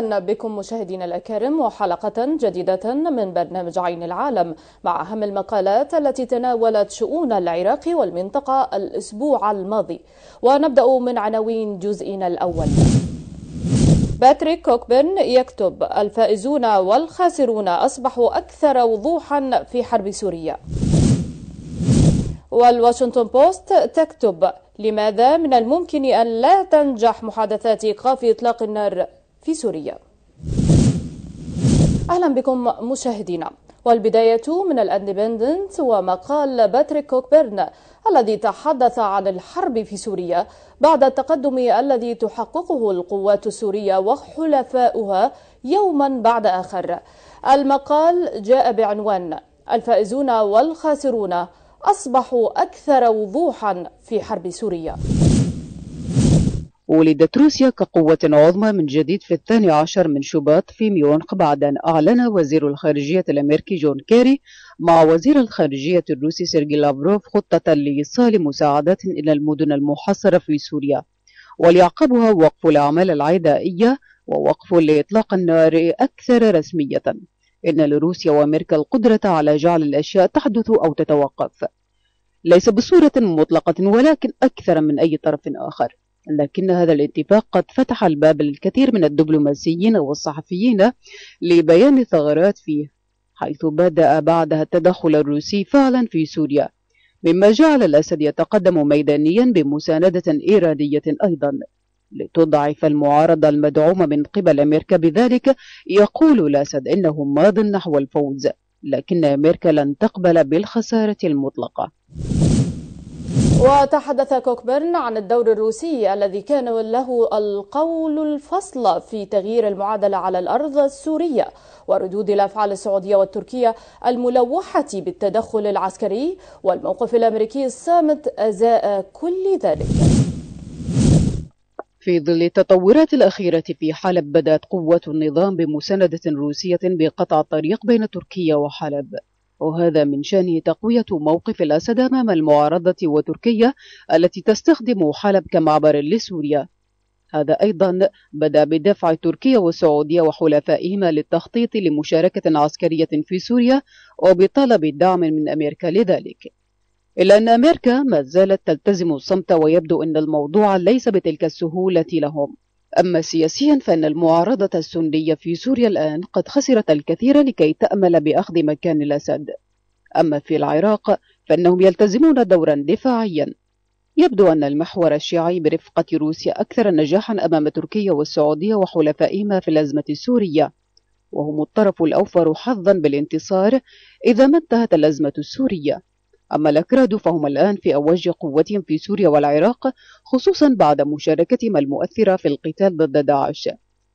بكم مشاهدينا الأكارم وحلقة جديدة من برنامج عين العالم مع أهم المقالات التي تناولت شؤون العراق والمنطقة الأسبوع الماضي ونبدأ من عناوين جزئنا الأول باتريك كوكبن يكتب الفائزون والخاسرون أصبحوا أكثر وضوحا في حرب سوريا والواشنطن بوست تكتب لماذا من الممكن أن لا تنجح محادثات إيقاف إطلاق النار في سوريا أهلا بكم مشاهدينا والبداية من الاندبندنت ومقال باتريك كوكبيرن الذي تحدث عن الحرب في سوريا بعد التقدم الذي تحققه القوات السورية وحلفاؤها يوما بعد آخر المقال جاء بعنوان الفائزون والخاسرون أصبحوا أكثر وضوحا في حرب سوريا ولدت روسيا كقوة عظمى من جديد في الثاني عشر من شباط في ميونخ بعد أن أعلن وزير الخارجية الأمريكي جون كيري مع وزير الخارجية الروسي سيرجي لافروف خطة لإيصال مساعدات إلى المدن المحاصرة في سوريا وليعقبها وقف الأعمال العدائية ووقف لإطلاق النار أكثر رسمية إن لروسيا وأمريكا القدرة على جعل الأشياء تحدث أو تتوقف ليس بصورة مطلقة ولكن أكثر من أي طرف آخر لكن هذا الاتفاق قد فتح الباب للكثير من الدبلوماسيين والصحفيين لبيان الثغرات فيه حيث بدأ بعدها التدخل الروسي فعلا في سوريا مما جعل الأسد يتقدم ميدانيا بمساندة إيرانية أيضا لتضعف المعارضة المدعومة من قبل أمريكا بذلك يقول الأسد إنه ماض نحو الفوز لكن أمريكا لن تقبل بالخسارة المطلقة وتحدث كوكبرن عن الدور الروسي الذي كان له القول الفصل في تغيير المعادلة على الأرض السورية وردود الأفعال السعودية والتركية الملوحة بالتدخل العسكري والموقف الأمريكي الصامت أزاء كل ذلك في ظل التطورات الأخيرة في حلب بدأت قوة النظام بمساندة روسية بقطع الطريق بين تركيا وحلب وهذا من شأنه تقوية موقف الأسد أمام المعارضة وتركيا التي تستخدم حلب كمعبر لسوريا هذا أيضا بدأ بدفع تركيا والسعودية وحلفائهما للتخطيط لمشاركة عسكرية في سوريا وبطلب دعم من أمريكا لذلك إلا أن أمريكا ما زالت تلتزم الصمت ويبدو أن الموضوع ليس بتلك السهولة لهم أما سياسيا فإن المعارضة السنية في سوريا الآن قد خسرت الكثير لكي تأمل بأخذ مكان الأسد أما في العراق فإنهم يلتزمون دورا دفاعيا يبدو أن المحور الشيعي برفقة روسيا أكثر نجاحا أمام تركيا والسعودية وحلفائهما في الأزمة السورية وهم الطرف الأوفر حظا بالانتصار إذا ما انتهت الأزمة السورية أما الأكراد فهم الآن في أوج قوتهم في سوريا والعراق خصوصا بعد مشاركتهم المؤثرة في القتال ضد داعش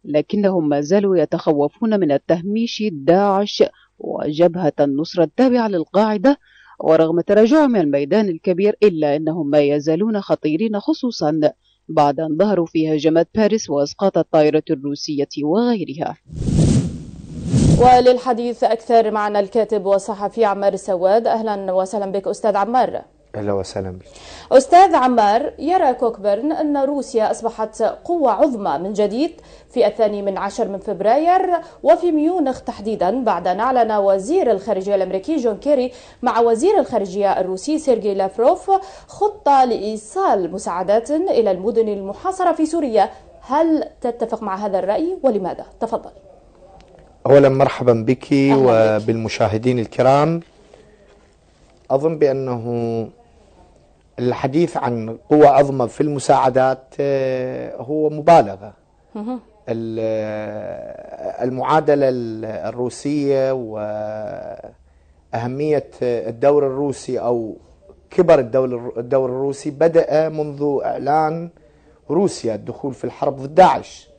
لكنهم ما زالوا يتخوفون من التهميش داعش وجبهة النصرة التابعة للقاعدة ورغم تراجعهم الميدان الكبير إلا أنهم ما يزالون خطيرين خصوصا بعد أن ظهروا في هجمات باريس وإسقاط الطائرة الروسية وغيرها وللحديث أكثر معنا الكاتب والصحفي عمار السواد أهلا وسهلا بك أستاذ عمار أهلا وسهلا بك أستاذ عمار يرى كوكبرن أن روسيا أصبحت قوة عظمى من جديد في الثاني من عشر من فبراير وفي ميونخ تحديدا بعد أن أعلن وزير الخارجية الأمريكي جون كيري مع وزير الخارجية الروسي سيرجي لافروف خطة لإيصال مساعدات إلى المدن المحاصرة في سوريا هل تتفق مع هذا الرأي ولماذا؟ تفضل اولا مرحبا بك وبالمشاهدين الكرام اظن بانه الحديث عن قوى عظمى في المساعدات آه، هو مبالغه آه، المعادله الروسيه واهميه الدور الروسي او كبر الدور الروسي بدا منذ اعلان روسيا الدخول في الحرب ضد داعش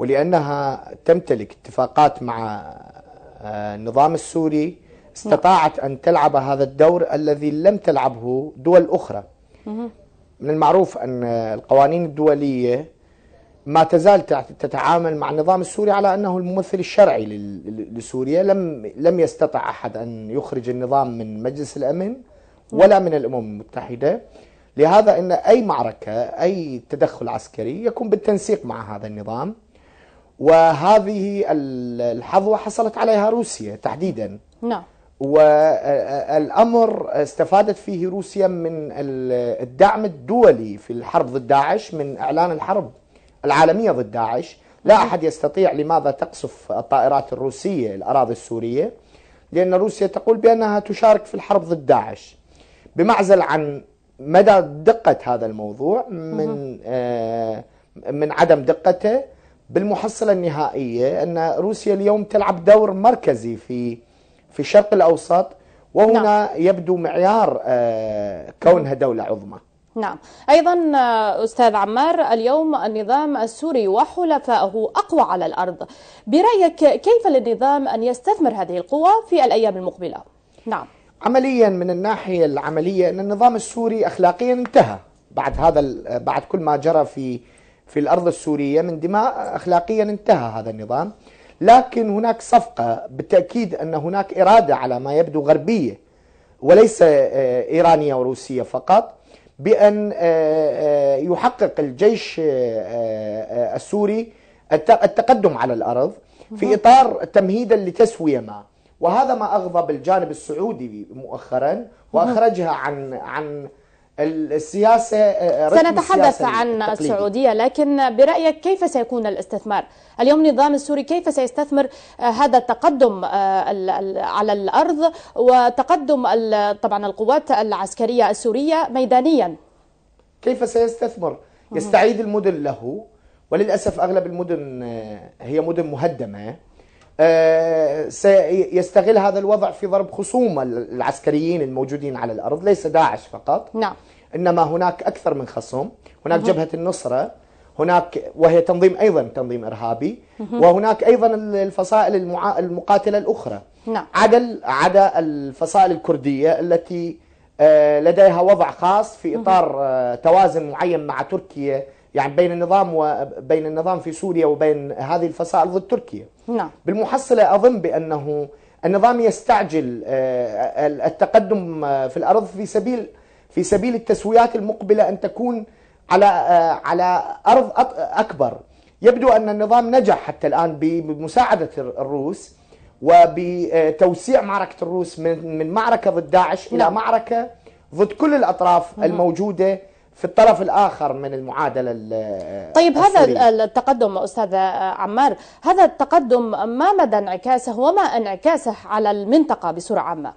ولأنها تمتلك اتفاقات مع آه، النظام السوري استطاعت أن تلعب هذا الدور الذي لم تلعبه دول أخرى من المعروف أن القوانين الدولية ما تزال تتعامل مع النظام السوري على انه الممثل الشرعي لسوريا لم لم يستطع احد ان يخرج النظام من مجلس الامن ولا من الامم المتحده لهذا ان اي معركه اي تدخل عسكري يكون بالتنسيق مع هذا النظام وهذه الحظوة حصلت عليها روسيا تحديدا نعم والأمر استفادت فيه روسيا من الدعم الدولي في الحرب ضد داعش من إعلان الحرب العالمية ضد داعش لا نعم. أحد يستطيع لماذا تقصف الطائرات الروسية الأراضي السورية لأن روسيا تقول بأنها تشارك في الحرب ضد داعش بمعزل عن مدى دقة هذا الموضوع من آه، من عدم دقته بالمحصلة النهائية أن روسيا اليوم تلعب دور مركزي في في الشرق الأوسط وهنا نعم. يبدو معيار آه، كونها دولة عظمى نعم أيضا آه، أستاذ عمار اليوم النظام السوري وحلفائه أقوى على الأرض برأيك كيف للنظام أن يستثمر هذه القوة في الأيام المقبلة؟ نعم عمليا من الناحية العملية أن النظام السوري أخلاقيا انتهى بعد هذا بعد كل ما جرى في في الأرض السورية من دماء أخلاقيا انتهى هذا النظام لكن هناك صفقة بالتأكيد أن هناك إرادة على ما يبدو غربية وليس آه، آه، إيرانية وروسية فقط بأن آه، يحقق الجيش السوري التقدم على الأرض في إطار تمهيدا لتسوية ما وهذا ما أغضب الجانب السعودي مؤخرا وأخرجها عن عن السياسه آه، آه، سنتحدث عن التقليدي. السعوديه لكن برايك كيف سيكون الاستثمار اليوم النظام السوري كيف سيستثمر آه، هذا التقدم على الارض وتقدم طبعا القوات العسكريه السوريه ميدانيا كيف سيستثمر يستعيد المدن له وللاسف اغلب المدن هي مدن مهدمه سيستغل هذا الوضع في ضرب خصوم العسكريين الموجودين على الارض ليس داعش فقط نعم انما هناك اكثر من خصم هناك جبهه النصره هناك وهي تنظيم ايضا تنظيم ارهابي وهناك ايضا الفصائل المعا... المقاتله الاخرى نعم. عدا عدا الفصائل الكرديه التي آه، لديها وضع خاص في اطار آه، توازن معين مع تركيا يعني بين النظام وبين النظام في سوريا وبين هذه الفصائل ضد تركيا نعم. بالمحصله اظن بانه النظام يستعجل آه، التقدم في الارض في سبيل في سبيل التسويات المقبله ان تكون على آه، على ارض اكبر يبدو ان النظام نجح حتى الان بمساعده الروس وبتوسيع معركه الروس من من معركه ضد داعش الى نعم. معركه ضد كل الاطراف الموجوده في الطرف الاخر من المعادله آه، طيب هذا التقدم استاذ آه، عمار هذا التقدم ما مدى انعكاسه وما انعكاسه على المنطقه بصوره عامه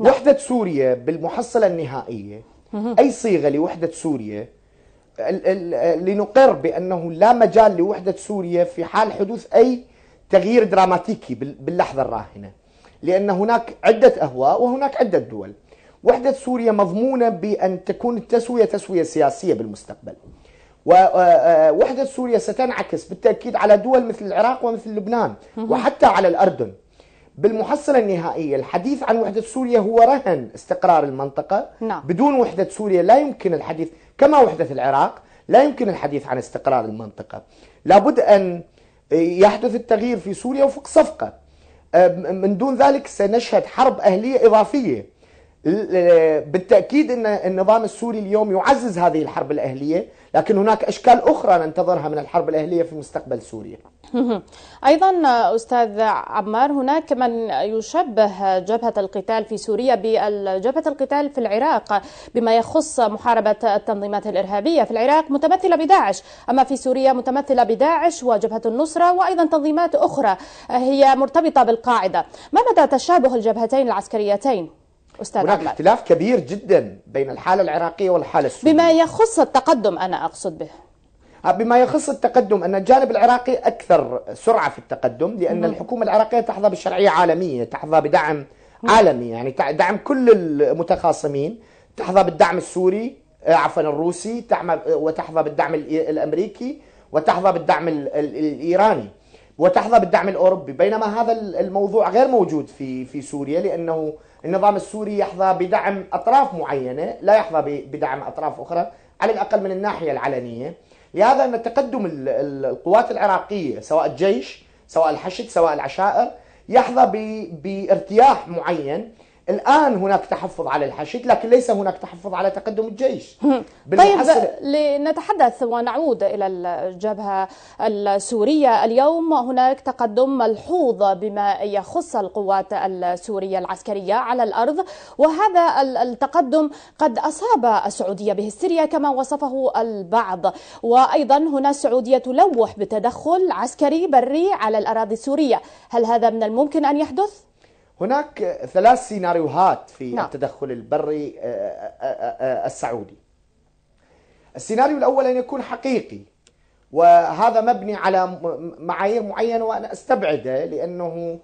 نعم. وحدة سوريا بالمحصلة النهائية أي صيغة لوحدة سوريا لنقر بأنه لا مجال لوحدة سوريا في حال حدوث أي تغيير دراماتيكي باللحظة الراهنة لأن هناك عدة أهواء وهناك عدة دول وحدة سوريا مضمونة بأن تكون التسوية تسوية سياسية بالمستقبل ووحدة آه، آه، سوريا ستنعكس بالتأكيد على دول مثل العراق ومثل لبنان وحتى على الأردن بالمحصلة النهائية الحديث عن وحدة سوريا هو رهن استقرار المنطقة نعم. بدون وحدة سوريا لا يمكن الحديث كما وحدة العراق لا يمكن الحديث عن استقرار المنطقة لابد أن يحدث التغيير في سوريا وفق صفقة من دون ذلك سنشهد حرب أهلية إضافية بالتأكيد أن النظام السوري اليوم يعزز هذه الحرب الأهلية لكن هناك أشكال أخرى ننتظرها من الحرب الأهلية في مستقبل سوريا أيضا أستاذ عمار هناك من يشبه جبهة القتال في سوريا بجبهة القتال في العراق بما يخص محاربة التنظيمات الإرهابية في العراق متمثلة بداعش أما في سوريا متمثلة بداعش وجبهة النصرة وأيضا تنظيمات أخرى هي مرتبطة بالقاعدة ما مدى تشابه الجبهتين العسكريتين؟ أستاذ هناك عمر. اختلاف كبير جدا بين الحالة العراقية والحالة السورية بما يخص التقدم أنا أقصد به آه، بما يخص التقدم أن الجانب العراقي أكثر سرعة في التقدم لأن مم. الحكومة العراقية تحظى بشرعية عالمية تحظى بدعم مم. عالمي يعني دعم كل المتخاصمين تحظى بالدعم السوري آه، عفوا الروسي آه، وتحظى بالدعم الأمريكي وتحظى بالدعم الإيراني وتحظى بالدعم الأوروبي بينما هذا الموضوع غير موجود في في سوريا لأنه النظام السوري يحظى بدعم أطراف معينة لا يحظى بدعم أطراف أخرى على الأقل من الناحية العلنية لهذا أن تقدم القوات العراقية سواء الجيش سواء الحشد سواء العشائر يحظى بارتياح معين الآن هناك تحفظ على الحشد لكن ليس هناك تحفظ على تقدم الجيش طيب لنتحدث ونعود إلى الجبهة السورية اليوم هناك تقدم ملحوظ بما يخص القوات السورية العسكرية على الأرض وهذا التقدم قد أصاب السعودية بهستيريا كما وصفه البعض وأيضا هنا السعودية تلوح بتدخل عسكري بري على الأراضي السورية هل هذا من الممكن أن يحدث؟ هناك ثلاث سيناريوهات في نعم. التدخل البري آه، آه، آه، السعودي السيناريو الأول أن يكون حقيقي وهذا مبني على معايير معينة وأنا أستبعده لأنه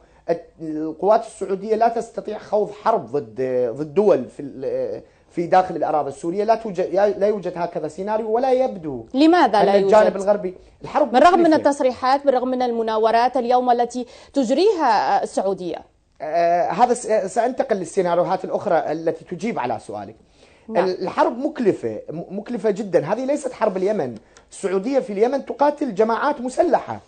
القوات السعودية لا تستطيع خوض حرب ضد ضد دول في في داخل الأراضي السورية لا توجد لا يوجد هكذا سيناريو ولا يبدو لماذا لا يوجد الجانب الغربي الحرب بالرغم من التصريحات بالرغم من المناورات اليوم التي تجريها السعودية آه، هذا آه، سانتقل للسيناريوهات الاخرى التي تجيب على سؤالك نعم. الحرب مكلفه مكلفه جدا هذه ليست حرب اليمن السعوديه في اليمن تقاتل جماعات مسلحه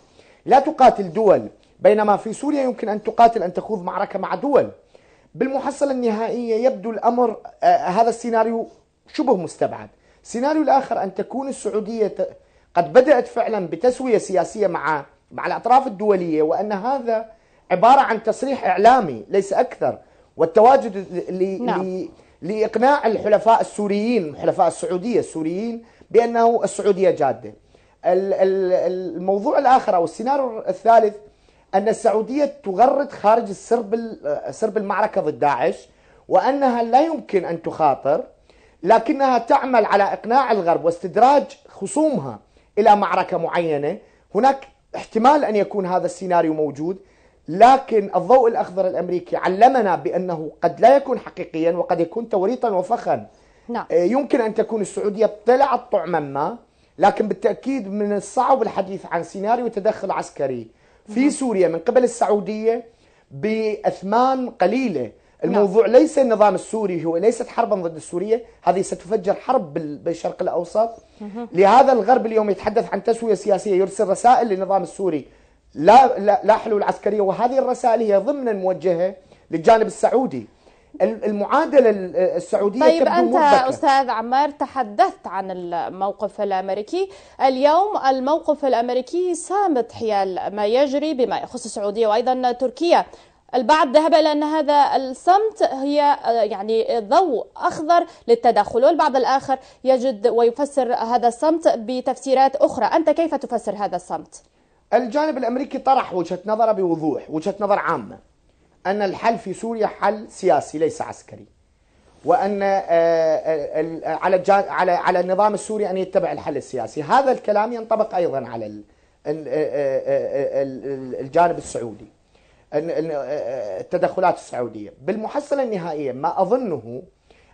لا تقاتل دول بينما في سوريا يمكن ان تقاتل ان تخوض معركه مع دول بالمحصله النهائيه يبدو الامر آه، هذا السيناريو شبه مستبعد السيناريو الاخر ان تكون السعوديه قد بدات فعلا بتسويه سياسيه مع مع الاطراف الدوليه وان هذا عباره عن تصريح اعلامي ليس اكثر والتواجد لي نعم. لاقناع الحلفاء السوريين حلفاء السعوديه السوريين بانه السعوديه جاده الموضوع الاخر او السيناريو الثالث ان السعوديه تغرد خارج السرب سرب المعركه ضد داعش وانها لا يمكن ان تخاطر لكنها تعمل على اقناع الغرب واستدراج خصومها الى معركه معينه هناك احتمال ان يكون هذا السيناريو موجود لكن الضوء الأخضر الأمريكي علمنا بأنه قد لا يكون حقيقيا وقد يكون توريطا وفخا نعم. آه، يمكن أن تكون السعودية طلعت طعما ما لكن بالتأكيد من الصعب الحديث عن سيناريو تدخل عسكري في نعم. سوريا من قبل السعودية بأثمان قليلة نعم. الموضوع نعم. ليس النظام السوري هو ليست حربا ضد سوريا هذه ستفجر حرب بالشرق الأوسط لهذا الغرب اليوم يتحدث عن تسوية سياسية يرسل رسائل للنظام السوري لا لا حلول عسكريه وهذه الرسائل هي ضمن موجهه للجانب السعودي المعادله السعوديه طيب تبدو انت مبكة. استاذ عمار تحدثت عن الموقف الامريكي اليوم الموقف الامريكي صامت حيال ما يجري بما يخص السعوديه وايضا تركيا البعض ذهب الى ان هذا الصمت هي آه، يعني ضوء اخضر للتدخل والبعض الاخر يجد ويفسر هذا الصمت بتفسيرات اخرى انت كيف تفسر هذا الصمت الجانب الامريكي طرح وجهه نظره بوضوح، وجهه نظر عامه ان الحل في سوريا حل سياسي ليس عسكري. وان آه، آه، آه، على على على النظام السوري ان يتبع الحل السياسي، هذا الكلام ينطبق ايضا على الجانب السعودي. التدخلات السعوديه، بالمحصله النهائيه ما اظنه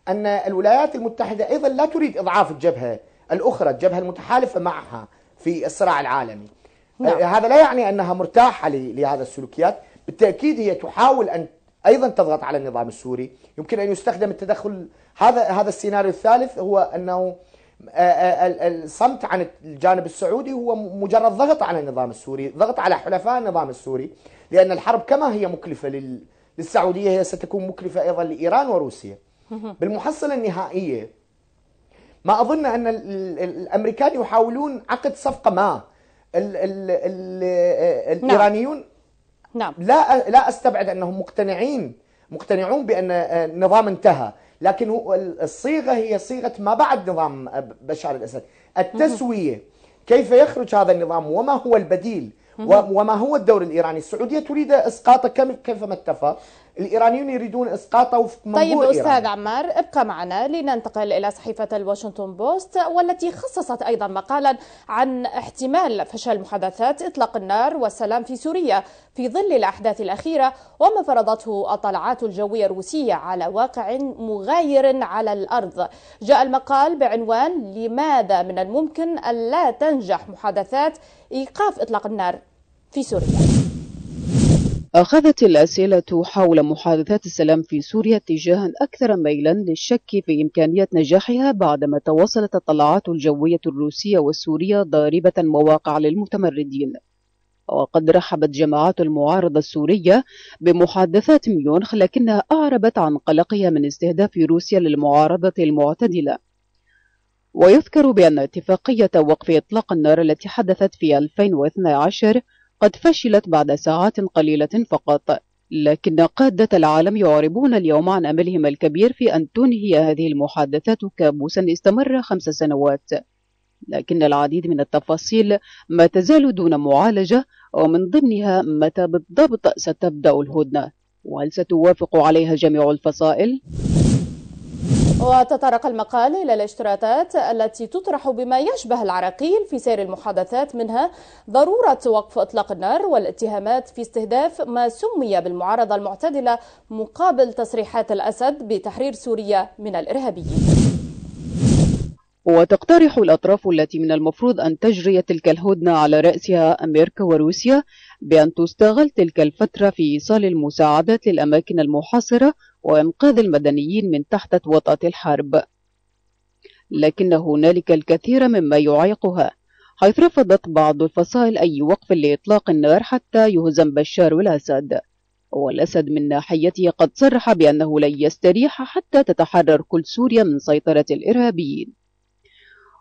ان الولايات المتحده ايضا لا تريد اضعاف الجبهه الاخرى، الجبهه المتحالفه معها في الصراع العالمي. نعم. هذا لا يعني أنها مرتاحة لهذا السلوكيات بالتأكيد هي تحاول أن ايضا تضغط على النظام السوري يمكن ان يستخدم التدخل هذا هذا السيناريو الثالث هو انه الصمت عن الجانب السعودي هو مجرد ضغط على النظام السوري ضغط على حلفاء النظام السوري لان الحرب كما هي مكلفه للسعوديه هي ستكون مكلفه ايضا لايران وروسيا بالمحصله النهائيه ما اظن ان الامريكان يحاولون عقد صفقه ما ال ال ال آه، نعم. الايرانيون نعم. لا لا استبعد انهم مقتنعين مقتنعون بان آه، النظام انتهى لكن الصيغه هي صيغه ما بعد نظام بشار الاسد التسويه كيف يخرج هذا النظام وما هو البديل وما هو الدور الايراني السعوديه تريد اسقاطه كيفما اتفق الايرانيون يريدون اسقاطه وفق منظور طيب إيران. استاذ عمار ابقى معنا لننتقل الى صحيفه الواشنطن بوست والتي خصصت ايضا مقالا عن احتمال فشل محادثات اطلاق النار والسلام في سوريا في ظل الاحداث الاخيره وما فرضته الطلعات الجويه الروسيه على واقع مغاير على الارض. جاء المقال بعنوان لماذا من الممكن الا تنجح محادثات ايقاف اطلاق النار في سوريا. أخذت الأسئلة حول محادثات السلام في سوريا اتجاها أكثر ميلا للشك في إمكانية نجاحها بعدما تواصلت الطلعات الجوية الروسية والسورية ضاربة مواقع للمتمردين وقد رحبت جماعات المعارضة السورية بمحادثات ميونخ لكنها أعربت عن قلقها من استهداف روسيا للمعارضة المعتدلة ويذكر بأن اتفاقية وقف إطلاق النار التي حدثت في 2012 قد فشلت بعد ساعات قليلة فقط لكن قادة العالم يعربون اليوم عن أملهم الكبير في أن تنهي هذه المحادثات كابوسا استمر خمس سنوات لكن العديد من التفاصيل ما تزال دون معالجة ومن ضمنها متى بالضبط ستبدأ الهدنة وهل ستوافق عليها جميع الفصائل؟ وتطرق المقال إلى الاشتراطات التي تطرح بما يشبه العراقيل في سير المحادثات منها ضرورة وقف إطلاق النار والاتهامات في استهداف ما سمي بالمعارضة المعتدلة مقابل تصريحات الأسد بتحرير سوريا من الإرهابيين وتقترح الأطراف التي من المفروض أن تجري تلك الهدنة على رأسها أمريكا وروسيا بأن تستغل تلك الفترة في إيصال المساعدات للأماكن المحاصرة وإنقاذ المدنيين من تحت وطأة الحرب لكن هنالك الكثير مما يعيقها حيث رفضت بعض الفصائل أي وقف لإطلاق النار حتى يهزم بشار الأسد والأسد من ناحيته قد صرح بأنه لن يستريح حتى تتحرر كل سوريا من سيطرة الإرهابيين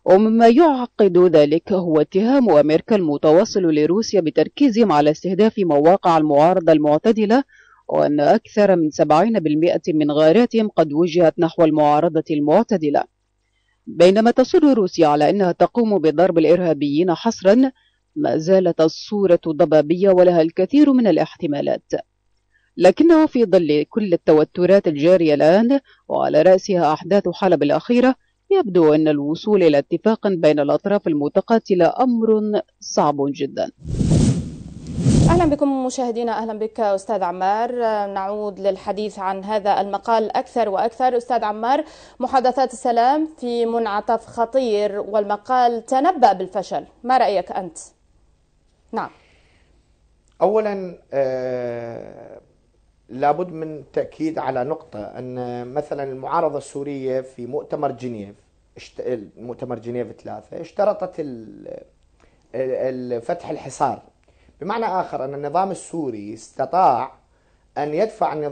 ومما يعقد ذلك هو اتهام أمريكا المتواصل لروسيا بتركيزهم على استهداف مواقع المعارضة المعتدلة وأن أكثر من 70% من غاراتهم قد وجهت نحو المعارضة المعتدلة بينما تصر روسيا على أنها تقوم بضرب الإرهابيين حصرا ما زالت الصورة ضبابية ولها الكثير من الاحتمالات لكنه في ظل كل التوترات الجارية الآن وعلى رأسها أحداث حلب الأخيرة يبدو أن الوصول إلى اتفاق بين الأطراف المتقاتلة أمر صعب جدا اهلا بكم مشاهدينا اهلا بك استاذ عمار نعود للحديث عن هذا المقال اكثر واكثر استاذ عمار محادثات السلام في منعطف خطير والمقال تنبأ بالفشل ما رايك انت نعم اولا آه لابد من تاكيد على نقطه ان مثلا المعارضه السوريه في مؤتمر جنيف مؤتمر جنيف ثلاثة اشترطت فتح الحصار بمعنى آخر أن النظام السوري استطاع أن يدفع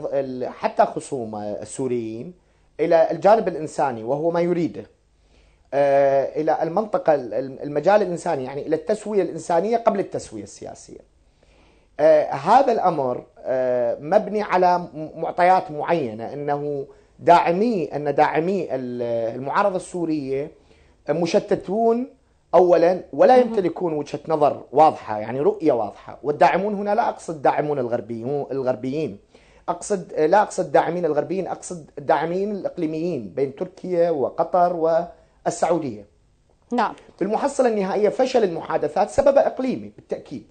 حتى خصوم السوريين إلى الجانب الإنساني وهو ما يريده آه، إلى المنطقة المجال الإنساني يعني إلى التسوية الإنسانية قبل التسوية السياسية آه، هذا الأمر آه، مبني على معطيات معينة أنه داعمي ان داعمي المعارضه السوريه مشتتون اولا ولا يمتلكون وجهه نظر واضحه يعني رؤيه واضحه والداعمون هنا لا اقصد داعمون الغربيين الغربيين اقصد لا اقصد داعمين الغربيين اقصد الداعمين الاقليميين بين تركيا وقطر والسعوديه نعم بالمحصله النهائيه فشل المحادثات سبب اقليمي بالتاكيد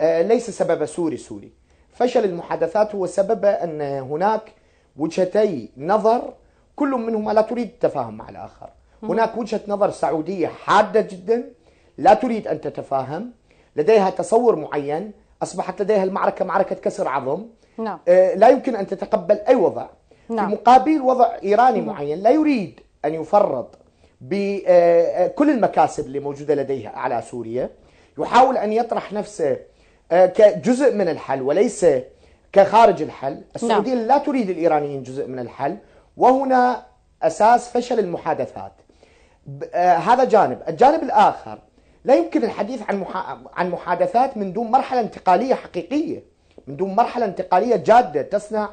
آه، ليس سبب سوري سوري فشل المحادثات هو سبب ان هناك وجهتي نظر كل منهما لا تريد التفاهم مع الآخر هناك وجهة نظر سعودية حادة جدا لا تريد أن تتفاهم لديها تصور معين أصبحت لديها المعركة معركة كسر عظم نعم. آه، لا يمكن أن تتقبل أي وضع نعم. في مقابل وضع إيراني معين لا يريد أن يفرط بكل آه، آه، المكاسب اللي موجودة لديها على سوريا يحاول أن يطرح نفسه كجزء من الحل وليس كخارج الحل نعم. السعودية لا تريد الإيرانيين جزء من الحل وهنا أساس فشل المحادثات آه، هذا جانب الجانب الآخر لا يمكن الحديث عن محا... عن محادثات من دون مرحلة انتقالية حقيقية من دون مرحلة انتقالية جادة تصنع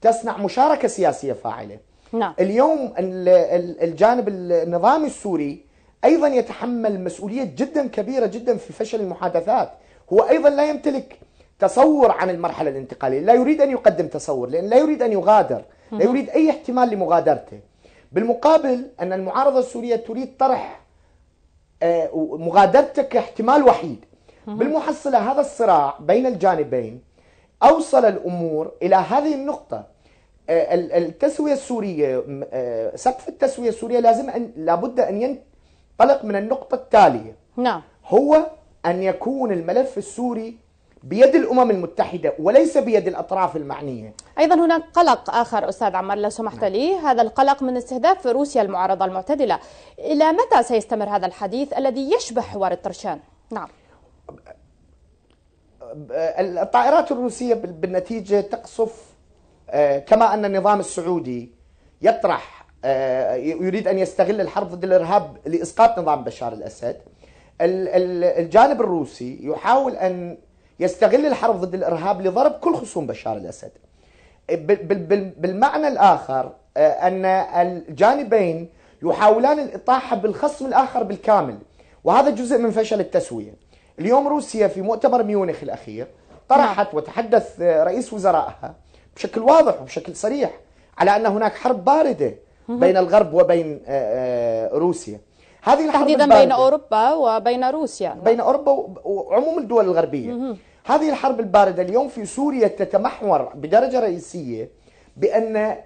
تصنع مشاركة سياسية فاعلة نعم. اليوم الجانب النظامي السوري أيضا يتحمل مسؤولية جدا كبيرة جدا في فشل المحادثات هو أيضا لا يمتلك تصور عن المرحله الانتقاليه، لا يريد ان يقدم تصور لان لا يريد ان يغادر، لا يريد اي احتمال لمغادرته. بالمقابل ان المعارضه السوريه تريد طرح آه، مغادرتك احتمال وحيد. بالمحصله هذا الصراع بين الجانبين اوصل الامور الى هذه النقطه. آه، التسويه السوريه آه، سقف التسويه السوريه لازم ان لابد ان ينطلق من النقطه التاليه. نعم. هو ان يكون الملف السوري بيد الامم المتحده وليس بيد الاطراف المعنيه. ايضا هناك قلق اخر استاذ عمر لو سمحت نعم. لي، هذا القلق من استهداف روسيا المعارضه المعتدله، الى متى سيستمر هذا الحديث الذي يشبه حوار الطرشان؟ نعم. الطائرات الروسيه بالنتيجه تقصف آه، كما ان النظام السعودي يطرح آه، يريد ان يستغل الحرب ضد الارهاب لاسقاط نظام بشار الاسد. الجانب الروسي يحاول ان يستغل الحرب ضد الارهاب لضرب كل خصوم بشار الاسد. بالمعنى الاخر آه، ان الجانبين يحاولان الاطاحه بالخصم الاخر بالكامل وهذا جزء من فشل التسويه. اليوم روسيا في مؤتمر ميونخ الاخير طرحت نعم. وتحدث آه، رئيس وزرائها بشكل واضح وبشكل صريح على ان هناك حرب بارده بين الغرب وبين آه، روسيا. هذه الحرب تحديدا بين اوروبا وبين روسيا بين اوروبا وعموم الدول الغربيه هذه الحرب الباردة اليوم في سوريا تتمحور بدرجة رئيسية بأن آه،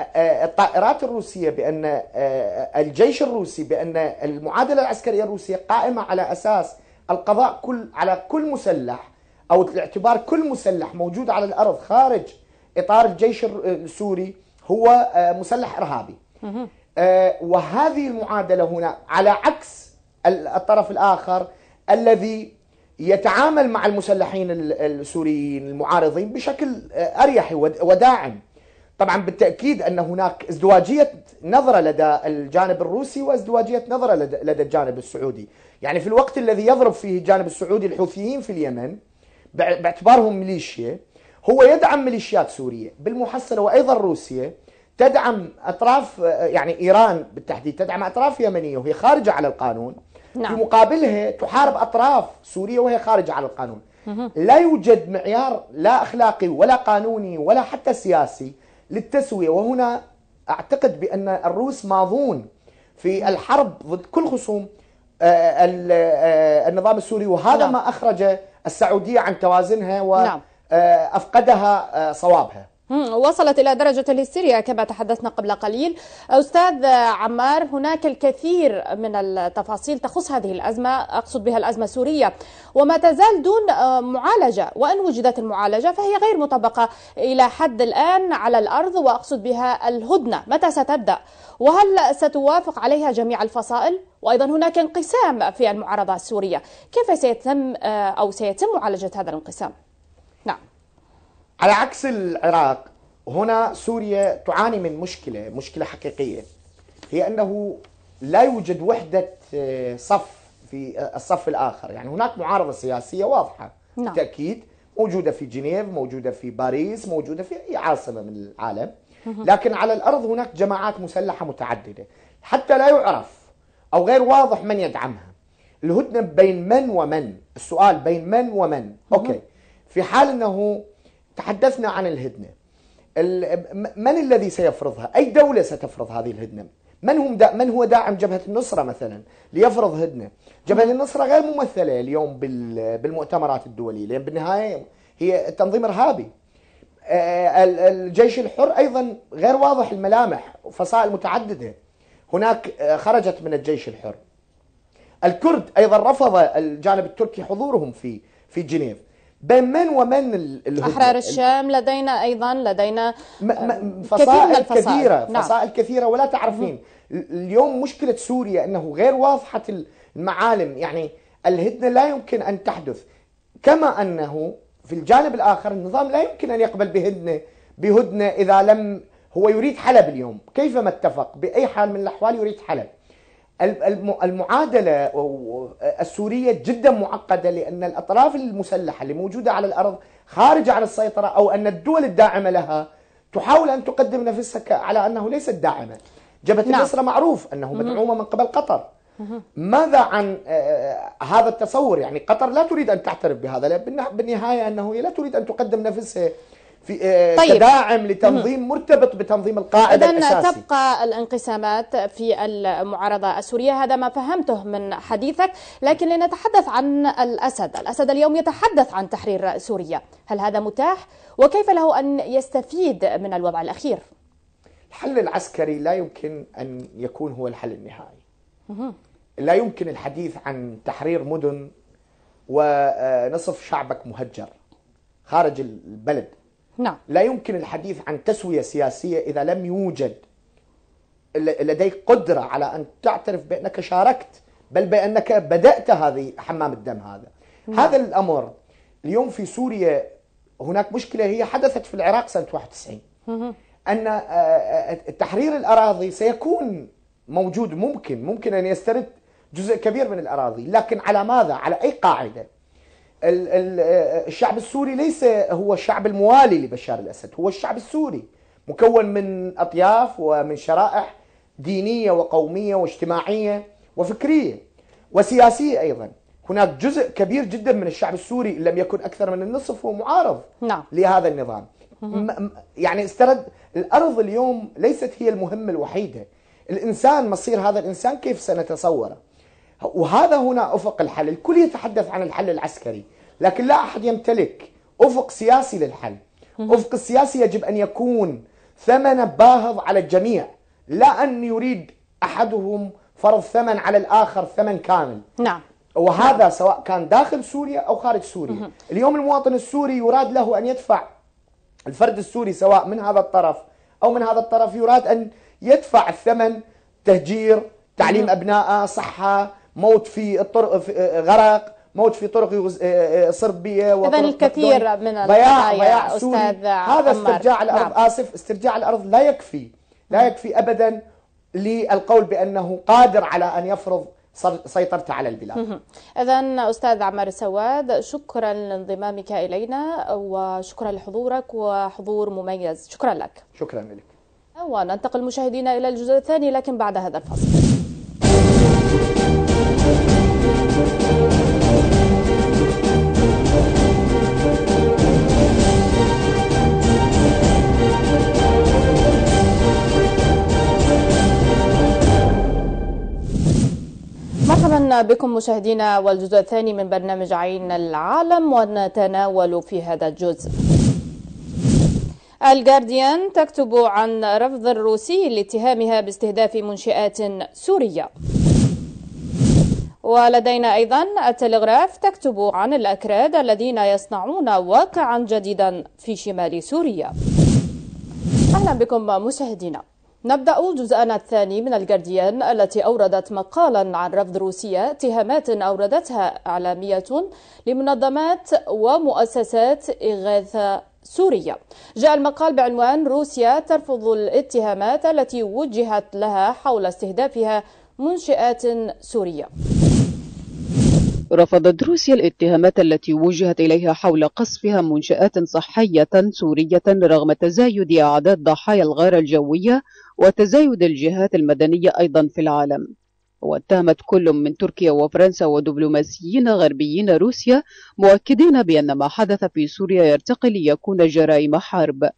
آه، الطائرات الروسية بأن آه، الجيش الروسي بأن المعادلة العسكرية الروسية قائمة على أساس القضاء كل على كل مسلح أو الاعتبار كل مسلح موجود على الأرض خارج إطار الجيش السوري هو مسلح إرهابي وهذه المعادلة هنا على عكس الطرف الآخر الذي يتعامل مع المسلحين السوريين المعارضين بشكل آه، اريح وداعم طبعا بالتاكيد ان هناك ازدواجيه نظره لدى الجانب الروسي وازدواجيه نظره لدى الجانب السعودي، يعني في الوقت الذي يضرب فيه الجانب السعودي الحوثيين في اليمن باعتبارهم ميليشيا هو يدعم ميليشيات سوريه بالمحصله وايضا روسيا تدعم اطراف آه، يعني ايران بالتحديد تدعم اطراف يمنيه وهي خارجه على القانون نعم. في مقابلها تحارب أطراف سورية وهي خارجة عن القانون لا يوجد معيار لا أخلاقي ولا قانوني ولا حتى سياسي للتسوية وهنا أعتقد بأن الروس ماضون في الحرب ضد كل خصوم آه، آه، النظام السوري وهذا نعم. ما أخرج السعودية عن توازنها و نعم. آه، أفقدها صوابها وصلت إلى درجة الهستيريا كما تحدثنا قبل قليل أستاذ عمار هناك الكثير من التفاصيل تخص هذه الأزمة أقصد بها الأزمة السورية وما تزال دون آه، معالجة وإن وجدت المعالجة فهي غير مطبقة إلى حد الآن على الأرض وأقصد بها الهدنة متى ستبدأ وهل ستوافق عليها جميع الفصائل وأيضا هناك انقسام في المعارضة السورية كيف سيتم آه، أو سيتم معالجة هذا الانقسام؟ على عكس العراق هنا سوريا تعاني من مشكلة مشكلة حقيقية هي أنه لا يوجد وحدة آه، صف في آه، الصف الآخر يعني هناك معارضة سياسية واضحة نعم. بالتأكيد موجودة في جنيف موجودة في باريس موجودة في أي عاصمة من العالم لكن على الأرض هناك جماعات مسلحة متعددة حتى لا يعرف أو غير واضح من يدعمها الهدنة بين من ومن السؤال بين من ومن أوكي في حال أنه تحدثنا عن الهدنه من الذي سيفرضها؟ اي دوله ستفرض هذه الهدنه؟ من هم دا من هو داعم جبهه النصره مثلا ليفرض هدنه؟ جبهه النصره غير ممثله اليوم بالمؤتمرات الدوليه لان بالنهايه هي تنظيم ارهابي. آه، الجيش الحر ايضا غير واضح الملامح فصائل متعدده. هناك آه، خرجت من الجيش الحر. الكرد ايضا رفض الجانب التركي حضورهم في في جنيف. بين من ومن الهجوم أحرار الشام لدينا أيضا لدينا آه، فصائل كثيرة نعم. فصائل كثيرة ولا تعرفين اليوم مشكلة سوريا أنه غير واضحة المعالم يعني الهدنة لا يمكن أن تحدث كما أنه في الجانب الآخر النظام لا يمكن أن يقبل بهدنة بهدنة إذا لم هو يريد حلب اليوم كيفما اتفق بأي حال من الأحوال يريد حلب المعادلة السورية جدا معقدة لأن الأطراف المسلحة اللي موجودة على الأرض خارجة عن السيطرة أو أن الدول الداعمة لها تحاول أن تقدم نفسها على أنه ليست داعمة جبهة نعم. النصرة معروف أنه مدعومة من قبل قطر ماذا عن آه، آه، هذا التصور يعني قطر لا تريد أن تعترف بهذا بالنهاية أنه هي لا تريد أن تقدم نفسها في آه، طيب. كداعم لتنظيم مرتبط بتنظيم القاعده الاساسي تبقى الانقسامات في المعارضه السوريه هذا ما فهمته من حديثك لكن لنتحدث عن الاسد الاسد اليوم يتحدث عن تحرير سوريا هل هذا متاح وكيف له ان يستفيد من الوضع الاخير الحل العسكري لا يمكن ان يكون هو الحل النهائي لا يمكن الحديث عن تحرير مدن ونصف آه، شعبك مهجر خارج البلد نعم لا يمكن الحديث عن تسوية سياسية إذا لم يوجد لديك قدرة على أن تعترف بأنك شاركت بل بأنك بدأت هذه حمام الدم هذا نعم. هذا الأمر اليوم في سوريا هناك مشكلة هي حدثت في العراق سنة 91 أن آه، آه، آه، تحرير الأراضي سيكون موجود ممكن ممكن أن يسترد جزء كبير من الأراضي لكن على ماذا؟ على أي قاعدة؟ آه، الشعب السوري ليس هو الشعب الموالي لبشار الاسد، هو الشعب السوري مكون من اطياف ومن شرائح دينيه وقوميه واجتماعيه وفكريه وسياسيه ايضا. هناك جزء كبير جدا من الشعب السوري لم يكن اكثر من النصف هو معارض نعم. لهذا النظام. يعني استرد الارض اليوم ليست هي المهمه الوحيده، الانسان مصير هذا الانسان كيف سنتصوره؟ وهذا هنا أفق الحل الكل يتحدث عن الحل العسكري لكن لا أحد يمتلك أفق سياسي للحل أفق السياسي يجب أن يكون ثمن باهظ على الجميع لا أن يريد أحدهم فرض ثمن على الآخر ثمن كامل نعم وهذا نعم. سواء كان داخل سوريا أو خارج سوريا اليوم المواطن السوري يراد له أن يدفع الفرد السوري سواء من هذا الطرف أو من هذا الطرف يراد أن يدفع الثمن تهجير تعليم أبنائه صحة موت في الطرق في آه، آه، غرق موت في طرق آه، صربيه وطرق الكثير من ضياع ضياع سوري هذا استرجاع الارض نعم. اسف استرجاع الارض لا يكفي لا نعم. يكفي ابدا للقول بانه قادر على ان يفرض سيطرت على البلاد إذا أستاذ عمر سواد شكرا لانضمامك إلينا وشكرا لحضورك وحضور مميز شكرا لك شكرا لك وننتقل مشاهدينا إلى الجزء الثاني لكن بعد هذا الفاصل اهلا بكم مشاهدينا والجزء الثاني من برنامج عين العالم ونتناول في هذا الجزء الجارديان تكتب عن رفض الروسي لاتهامها باستهداف منشآت سورية ولدينا أيضا التلغراف تكتب عن الأكراد الذين يصنعون واقعا جديدا في شمال سوريا أهلا بكم مشاهدينا نبدأ جزءنا الثاني من الجارديان التي أوردت مقالا عن رفض روسيا اتهامات أوردتها إعلامية لمنظمات ومؤسسات إغاثة سوريا جاء المقال بعنوان روسيا ترفض الاتهامات التي وجهت لها حول استهدافها منشآت سورية رفضت روسيا الاتهامات التي وجهت إليها حول قصفها منشآت صحية سورية رغم تزايد أعداد ضحايا الغارة الجوية وتزايد الجهات المدنية أيضا في العالم واتهمت كل من تركيا وفرنسا ودبلوماسيين غربيين روسيا مؤكدين بأن ما حدث في سوريا يرتقي ليكون جرائم حرب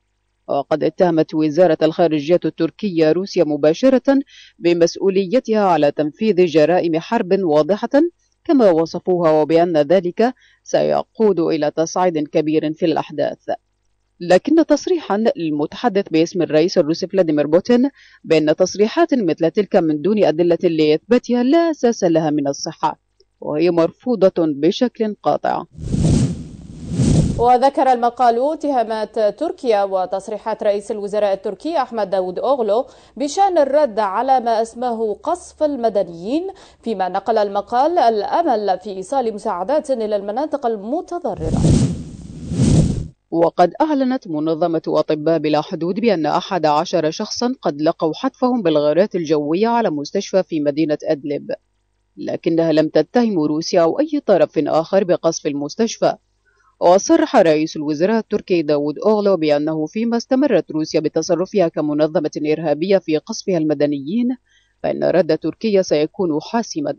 وقد اتهمت وزارة الخارجية التركية روسيا مباشرة بمسؤوليتها على تنفيذ جرائم حرب واضحة كما وصفوها وبأن ذلك سيقود إلى تصعيد كبير في الأحداث لكن تصريحا للمتحدث باسم الرئيس الروسي فلاديمير بوتين بأن تصريحات مثل تلك من دون أدلة لإثباتها لا أساس لها من الصحة وهي مرفوضة بشكل قاطع وذكر المقال اتهامات تركيا وتصريحات رئيس الوزراء التركي أحمد داود أوغلو بشأن الرد على ما أسماه قصف المدنيين فيما نقل المقال الأمل في إيصال مساعدات إلى المناطق المتضررة وقد أعلنت منظمة أطباء بلا حدود بأن أحد عشر شخصا قد لقوا حتفهم بالغارات الجوية على مستشفى في مدينة أدلب لكنها لم تتهم روسيا أو أي طرف آخر بقصف المستشفى وصرح رئيس الوزراء التركي داود أوغلو بأنه فيما استمرت روسيا بتصرفها كمنظمة إرهابية في قصفها المدنيين فإن رد تركيا سيكون حاسما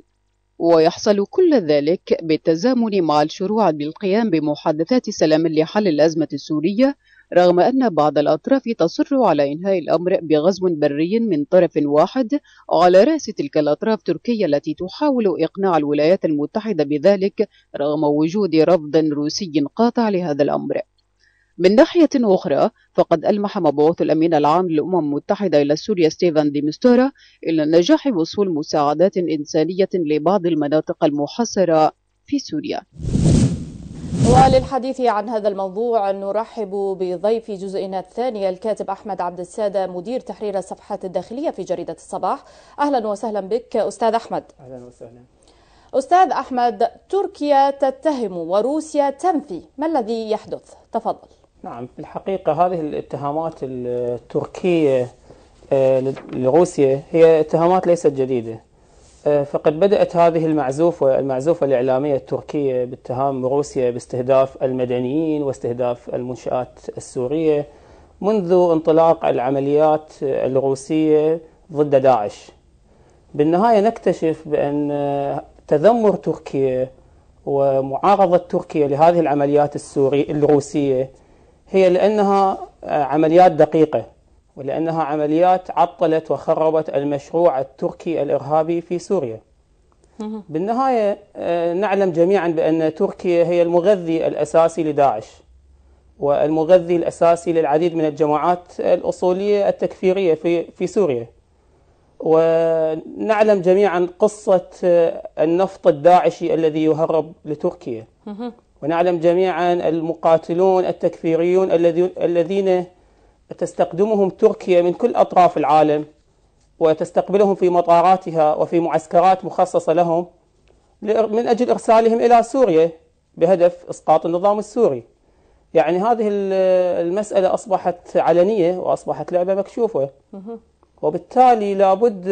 ويحصل كل ذلك بالتزامن مع الشروع بالقيام بمحادثات سلام لحل الأزمة السورية رغم أن بعض الأطراف تصر على إنهاء الأمر بغزو بري من طرف واحد على رأس تلك الأطراف تركيا التي تحاول إقناع الولايات المتحدة بذلك رغم وجود رفض روسي قاطع لهذا الأمر من ناحية أخرى فقد ألمح مبعوث الأمين العام للأمم المتحدة إلى سوريا ستيفان ديمستورا إلى نجاح وصول مساعدات إنسانية لبعض المناطق المحصرة في سوريا وللحديث عن هذا الموضوع نرحب بضيف جزئنا الثاني الكاتب أحمد عبد السادة مدير تحرير الصفحات الداخلية في جريدة الصباح أهلا وسهلا بك أستاذ أحمد أهلا وسهلا أستاذ أحمد تركيا تتهم وروسيا تنفي ما الذي يحدث تفضل نعم الحقيقة هذه الاتهامات التركية آه، لروسيا هي اتهامات ليست جديدة آه، فقد بدأت هذه المعزوفة المعزوفة الإعلامية التركية باتهام روسيا باستهداف المدنيين واستهداف المنشآت السورية منذ انطلاق العمليات الروسية ضد داعش بالنهاية نكتشف بأن تذمر تركيا ومعارضة تركيا لهذه العمليات السوري الروسية هي لأنها آه، عمليات دقيقة ولأنها عمليات عطلت وخربت المشروع التركي الإرهابي في سوريا بالنهاية آه، نعلم جميعا بأن تركيا هي المغذي الأساسي لداعش والمغذي الأساسي للعديد من الجماعات الأصولية التكفيرية في, في سوريا ونعلم جميعا قصة آه، النفط الداعشي الذي يهرب لتركيا ونعلم جميعا المقاتلون التكفيريون الذين تستقدمهم تركيا من كل أطراف العالم وتستقبلهم في مطاراتها وفي معسكرات مخصصة لهم من أجل إرسالهم إلى سوريا بهدف إسقاط النظام السوري يعني هذه المسألة أصبحت علنية وأصبحت لعبة مكشوفة وبالتالي لابد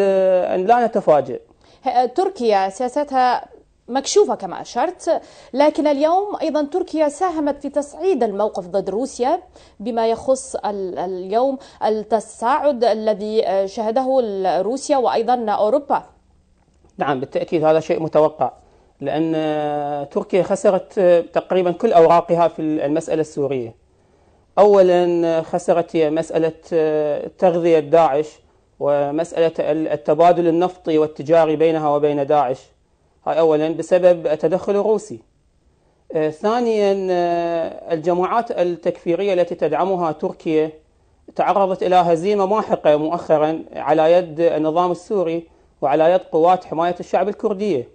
أن لا نتفاجئ تركيا سياستها مكشوفة كما أشرت لكن اليوم أيضا تركيا ساهمت في تصعيد الموقف ضد روسيا بما يخص اليوم التصاعد الذي شهده روسيا وأيضا أوروبا نعم بالتأكيد هذا شيء متوقع لأن تركيا خسرت تقريبا كل أوراقها في المسألة السورية أولا خسرت هي مسألة تغذية داعش ومسألة التبادل النفطي والتجاري بينها وبين داعش هاي أولا بسبب التدخل الروسي آه، ثانيا آه، الجماعات التكفيرية التي تدعمها تركيا تعرضت إلى هزيمة ماحقة مؤخرا على يد النظام السوري وعلى يد قوات حماية الشعب الكردية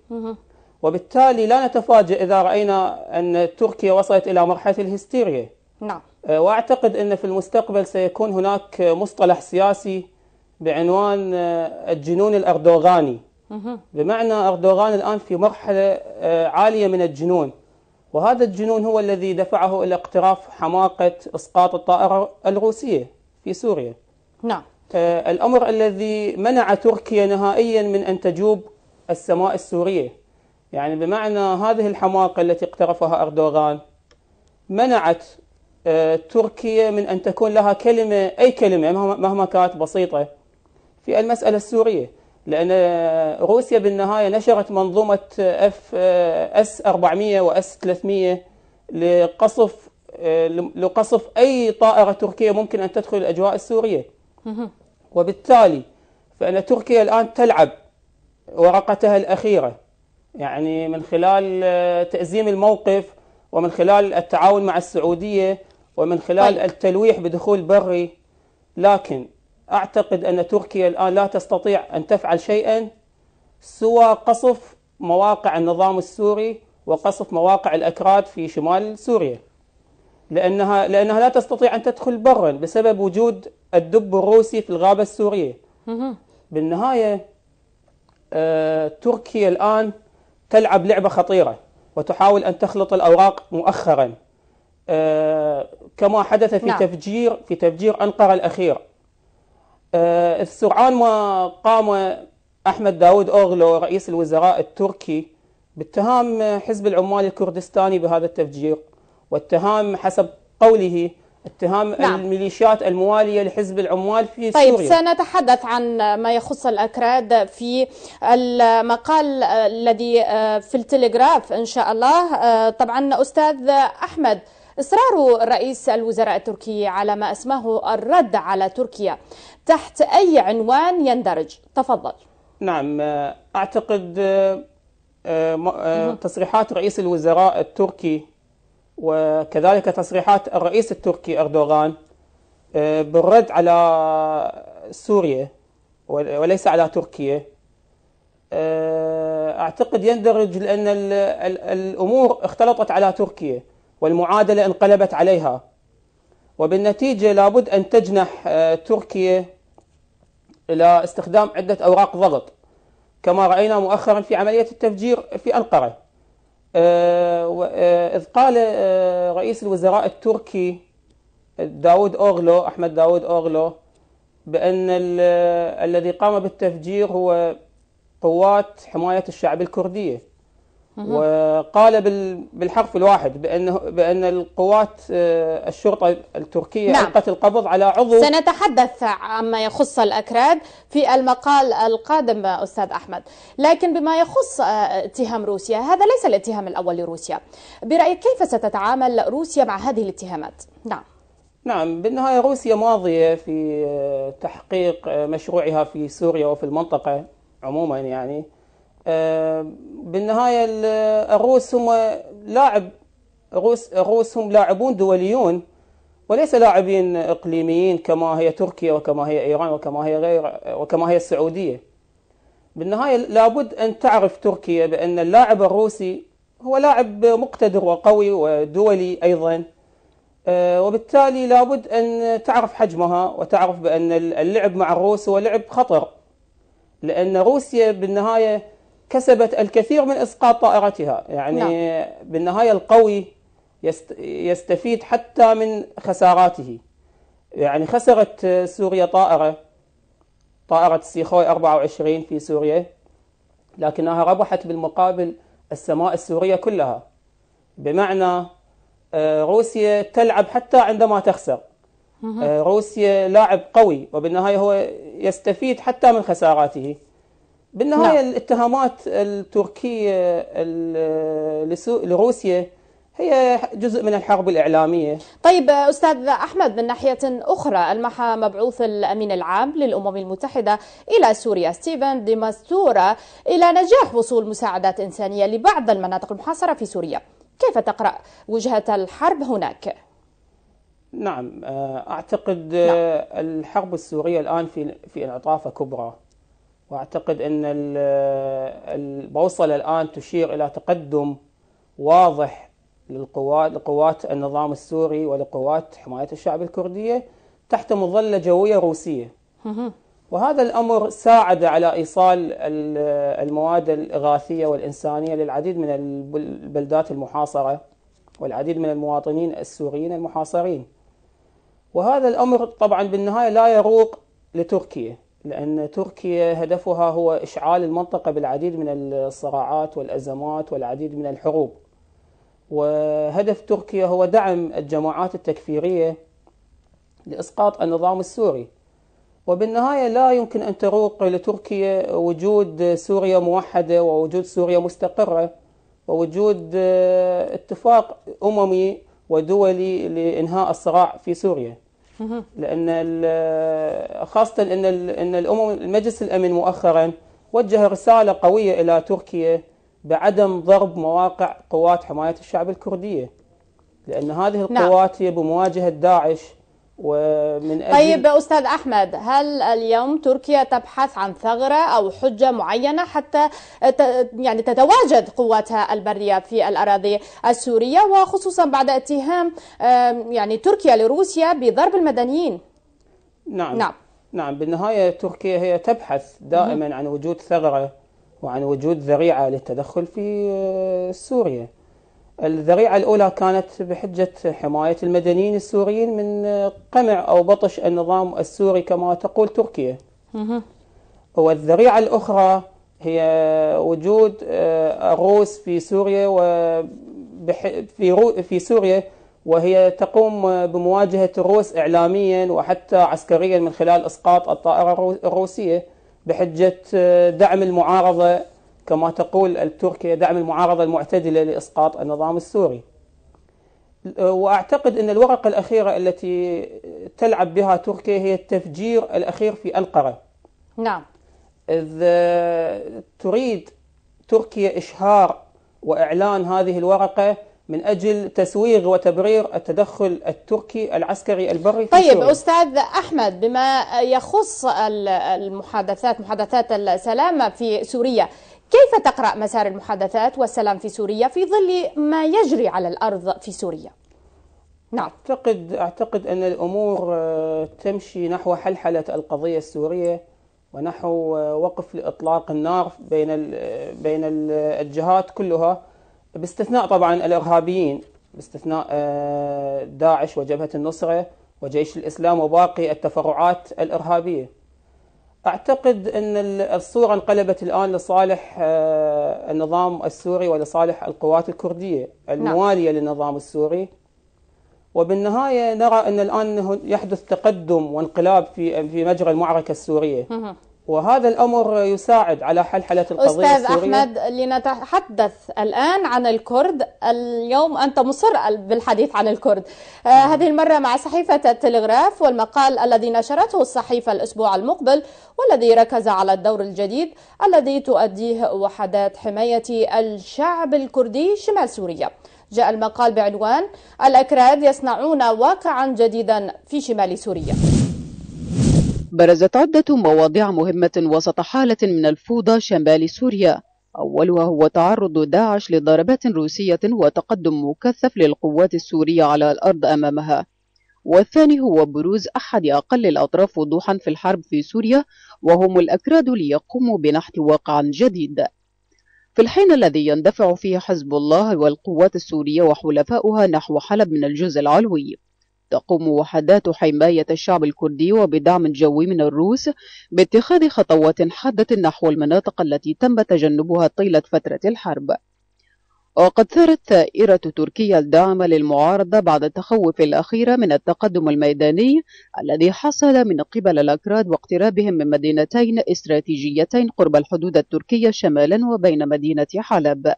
وبالتالي لا نتفاجئ إذا رأينا أن تركيا وصلت إلى مرحلة الهستيريا نعم آه، وأعتقد أن في المستقبل سيكون هناك مصطلح سياسي بعنوان الجنون الأردوغاني بمعنى أردوغان الآن في مرحلة آه، عالية من الجنون وهذا الجنون هو الذي دفعه إلى اقتراف حماقة إسقاط الطائرة الروسية في سوريا نعم آه، الأمر الذي منع تركيا نهائيا من أن تجوب السماء السورية يعني بمعنى هذه الحماقة التي اقترفها أردوغان منعت آه، تركيا من أن تكون لها كلمة أي كلمة مهما كانت بسيطة في المسألة السورية لأن روسيا بالنهاية نشرت منظومة اف اس 400 واس 300 لقصف آه، لقصف أي طائرة تركية ممكن أن تدخل الأجواء السورية وبالتالي فأن تركيا الآن تلعب ورقتها الأخيرة يعني من خلال آه، تأزيم الموقف ومن خلال التعاون مع السعودية ومن خلال طيب. التلويح بدخول بري لكن أعتقد أن تركيا الآن لا تستطيع أن تفعل شيئا سوى قصف مواقع النظام السوري وقصف مواقع الأكراد في شمال سوريا لأنها, لأنها لا تستطيع أن تدخل برا بسبب وجود الدب الروسي في الغابة السورية بالنهاية آه، تركيا الآن تلعب لعبة خطيرة وتحاول أن تخلط الأوراق مؤخرا آه، كما حدث في نعم. تفجير في تفجير أنقرة الأخير آه، السرعان ما قام أحمد داود أوغلو رئيس الوزراء التركي باتهام حزب العمال الكردستاني بهذا التفجير واتهام حسب قوله اتهام نعم. الميليشيات المواليه لحزب العمال في طيب سوريا. سنتحدث عن ما يخص الاكراد في المقال الذي آه، في التلغراف ان شاء الله آه، طبعا استاذ احمد اصرار رئيس الوزراء التركي على ما اسماه الرد على تركيا تحت أي عنوان يندرج تفضل نعم آه، أعتقد آه، آه، تصريحات رئيس الوزراء التركي وكذلك تصريحات الرئيس التركي أردوغان بالرد على سوريا وليس على تركيا أعتقد يندرج لأن الأمور اختلطت على تركيا والمعادلة انقلبت عليها وبالنتيجة لابد أن تجنح تركيا إلى استخدام عدة أوراق ضغط كما رأينا مؤخرا في عملية التفجير في أنقرة آه، آه، إذ قال آه، رئيس الوزراء التركي داود أوغلو أحمد داود أوغلو بأن الذي قام بالتفجير هو قوات حماية الشعب الكردية وقال بالحرف الواحد بأنه بأن القوات آه، الشرطة التركية نعم. ألقت القبض على عضو سنتحدث عما يخص الأكراد في المقال القادم أستاذ أحمد لكن بما يخص آه، اتهام روسيا هذا ليس الاتهام الأول لروسيا برأيك كيف ستتعامل روسيا مع هذه الاتهامات؟ نعم نعم بالنهاية روسيا ماضية في آه، تحقيق مشروعها في سوريا وفي المنطقة عموما يعني آه، بالنهاية الروس هم لاعب الروس, الروس هم لاعبون دوليون وليس لاعبين إقليميين كما هي تركيا وكما هي إيران وكما هي غير وكما هي السعودية بالنهاية لابد أن تعرف تركيا بأن اللاعب الروسي هو لاعب مقتدر وقوي ودولي أيضا آه، وبالتالي لابد أن تعرف حجمها وتعرف بأن اللعب مع الروس هو لعب خطر لأن روسيا بالنهاية كسبت الكثير من إسقاط طائرتها يعني نعم. بالنهاية القوي يست يستفيد حتى من خساراته يعني خسرت سوريا طائرة طائرة سيخوي 24 في سوريا لكنها ربحت بالمقابل السماء السورية كلها بمعنى آه، روسيا تلعب حتى عندما تخسر آه، روسيا لاعب قوي وبالنهاية هو يستفيد حتى من خساراته بالنهايه نعم. الاتهامات التركيه لروسيا هي جزء من الحرب الإعلامية طيب أستاذ أحمد من ناحية أخرى المحى مبعوث الأمين العام للأمم المتحدة إلى سوريا ستيفن ديماستورا إلى نجاح وصول مساعدات إنسانية لبعض المناطق المحاصرة في سوريا كيف تقرأ وجهة الحرب هناك؟ نعم آه، أعتقد نعم. آه، الحرب السورية الآن في في انعطافة كبرى واعتقد ان البوصله الان تشير الى تقدم واضح للقوات لقوات النظام السوري ولقوات حمايه الشعب الكرديه تحت مظله جويه روسيه. وهذا الامر ساعد على ايصال المواد الاغاثيه والانسانيه للعديد من البلدات المحاصره والعديد من المواطنين السوريين المحاصرين. وهذا الامر طبعا بالنهايه لا يروق لتركيا. لأن تركيا هدفها هو إشعال المنطقة بالعديد من الصراعات والأزمات والعديد من الحروب وهدف تركيا هو دعم الجماعات التكفيرية لإسقاط النظام السوري وبالنهاية لا يمكن أن تروق لتركيا وجود سوريا موحدة ووجود سوريا مستقرة ووجود آه، اتفاق أممي ودولي لإنهاء الصراع في سوريا لأن خاصة أن أن الأمم المجلس الأمن مؤخرا وجه رسالة قوية إلى تركيا بعدم ضرب مواقع قوات حماية الشعب الكردية لأن هذه نعم. القوات هي بمواجهة داعش ومن أجل طيب أستاذ أحمد هل اليوم تركيا تبحث عن ثغرة أو حجة معينة حتى يعني تتواجد قواتها البرية في الأراضي السورية وخصوصا بعد اتهام يعني تركيا لروسيا بضرب المدنيين نعم نعم نعم بالنهاية تركيا هي تبحث دائما عن وجود ثغرة وعن وجود ذريعة للتدخل في آه، سوريا الذريعة الأولى كانت بحجة حماية المدنيين السوريين من قمع أو بطش النظام السوري كما تقول تركيا والذريعة الأخرى هي وجود الروس آه، في سوريا في في سوريا وهي تقوم بمواجهة الروس إعلاميا وحتى عسكريا من خلال إسقاط الطائرة الروسية بحجة آه، دعم المعارضة كما تقول التركيا دعم المعارضة المعتدلة لإسقاط النظام السوري وأعتقد أن الورقة الأخيرة التي تلعب بها تركيا هي التفجير الأخير في أنقرة نعم إذ تريد تركيا إشهار وإعلان هذه الورقة من أجل تسويغ وتبرير التدخل التركي العسكري البري في طيب أستاذ أحمد بما يخص المحادثات محادثات السلام في سوريا كيف تقرأ مسار المحادثات والسلام في سوريا في ظل ما يجري على الأرض في سوريا؟ نعم أعتقد, أعتقد أن الأمور آه، تمشي نحو حلحلة القضية السورية ونحو آه، وقف لإطلاق النار بين آه، بين الجهات كلها باستثناء طبعا الإرهابيين باستثناء داعش وجبهة النصرة وجيش الإسلام وباقي التفرعات الإرهابية أعتقد أن الصورة انقلبت الآن لصالح آه، النظام السوري ولصالح القوات الكردية نعم. الموالية للنظام السوري وبالنهاية نرى أن الآن يحدث تقدم وانقلاب في في مجرى المعركة السورية وهذا الأمر يساعد على حلحلة القضية أستاذ السورية. أحمد لنتحدث الآن عن الكرد اليوم أنت مصر بالحديث عن الكرد آه نعم. هذه المرة مع صحيفة التلغراف والمقال الذي نشرته الصحيفة الأسبوع المقبل والذي ركز على الدور الجديد الذي تؤديه وحدات حماية الشعب الكردي شمال سوريا جاء المقال بعنوان الأكراد يصنعون واقعا جديدا في شمال سوريا برزت عدة مواضيع مهمة وسط حالة من الفوضى شمال سوريا أولها هو تعرض داعش لضربات روسية وتقدم مكثف للقوات السورية على الأرض أمامها والثاني هو بروز أحد أقل الأطراف وضوحا في الحرب في سوريا وهم الأكراد ليقوموا بنحت واقع جديد في الحين الذي يندفع فيه حزب الله والقوات السورية وحلفاؤها نحو حلب من الجزء العلوي تقوم وحدات حماية الشعب الكردي وبدعم جوي من الروس باتخاذ خطوات حادة نحو المناطق التي تم تجنبها طيلة فترة الحرب وقد ثارت ثائرة تركيا الدعم للمعارضة بعد التخوف الأخير من التقدم الميداني الذي حصل من قبل الأكراد واقترابهم من مدينتين استراتيجيتين قرب الحدود التركية شمالا وبين مدينة حلب